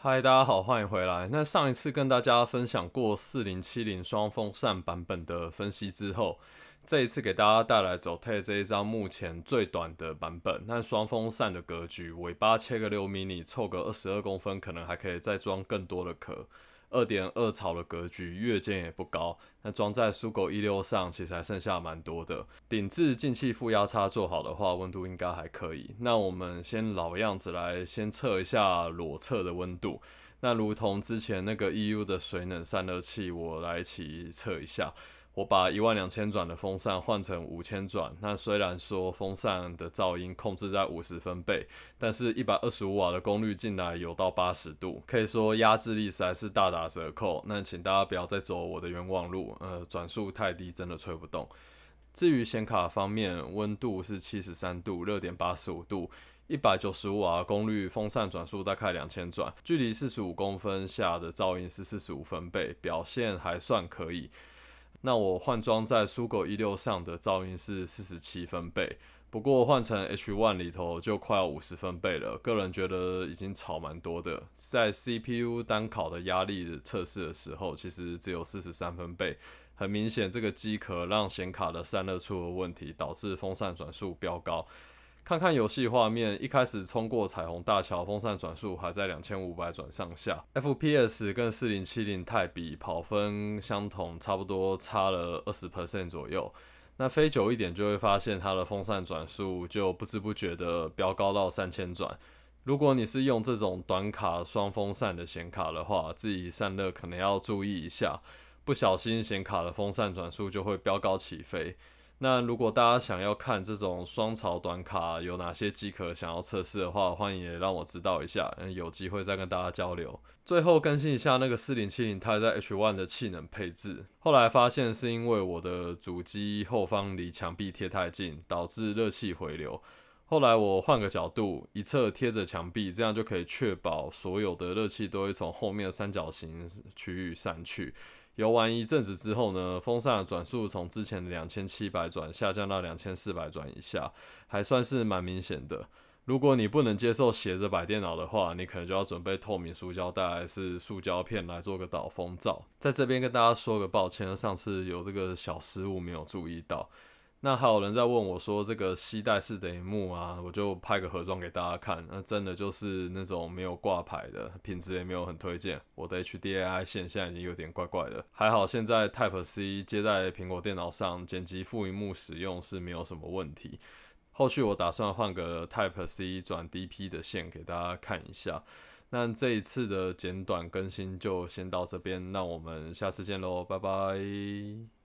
嗨，大家好，欢迎回来。那上一次跟大家分享过四零七零双风扇版本的分析之后，这一次给大家带来走 t a 这一张目前最短的版本，那双风扇的格局，尾巴切个六迷你，凑个二十二公分，可能还可以再装更多的壳。二点二槽的格局，越间也不高。那装在苏狗一六上，其实还剩下蛮多的。顶置进气负压差做好的话，温度应该还可以。那我们先老样子来，先测一下裸测的温度。那如同之前那个 E U 的水冷散热器，我来一起测一下。我把一万两千转的风扇换成五千转，那虽然说风扇的噪音控制在五十分贝，但是一百二十五瓦的功率进来有到八十度，可以说压制力实在是大打折扣。那请大家不要再走我的冤枉路，呃，转速太低真的吹不动。至于显卡方面，温度是七十三度，热点八十五度，一百九十五瓦功率，风扇转速大概两千转，距离四十五公分下的噪音是四十五分贝，表现还算可以。那我换装在苏狗一六上的噪音是四十七分贝，不过换成 H1 里头就快要五十分贝了。个人觉得已经吵蛮多的。在 CPU 单考的压力测试的时候，其实只有四十三分贝。很明显，这个机壳让显卡的散热出了问题，导致风扇转速飙高。看看游戏画面，一开始冲过彩虹大桥，风扇转速还在两千五百转上下，FPS 跟4070钛比跑分相同，差不多差了二十 percent 左右。那飞久一点就会发现它的风扇转速就不知不觉的飙高到三千转。如果你是用这种短卡双风扇的显卡的话，自己散热可能要注意一下，不小心显卡的风扇转速就会飙高起飞。那如果大家想要看这种双槽短卡有哪些机壳想要测试的话，欢迎也让我知道一下，嗯，有机会再跟大家交流。最后更新一下那个四零七零搭在 H1 的气能配置，后来发现是因为我的主机后方离墙壁贴太近，导致热气回流。后来我换个角度，一侧贴着墙壁，这样就可以确保所有的热气都会从后面的三角形区域散去。游完一阵子之后呢，风扇的转速从之前的两千七百转下降到两千四百转以下，还算是蛮明显的。如果你不能接受斜着摆电脑的话，你可能就要准备透明塑胶袋还是塑胶片来做个导风罩。在这边跟大家说个抱歉，上次有这个小失误没有注意到。那还有人在问我说这个膝带式屏幕啊，我就拍个盒装给大家看。那真的就是那种没有挂牌的，品质也没有很推荐。我的 HDMI 线现在已经有点怪怪的，还好现在 Type C 接在苹果电脑上剪辑副荧幕使用是没有什么问题。后续我打算换个 Type C 转 DP 的线给大家看一下。那这一次的简短更新就先到这边，那我们下次见喽，拜拜。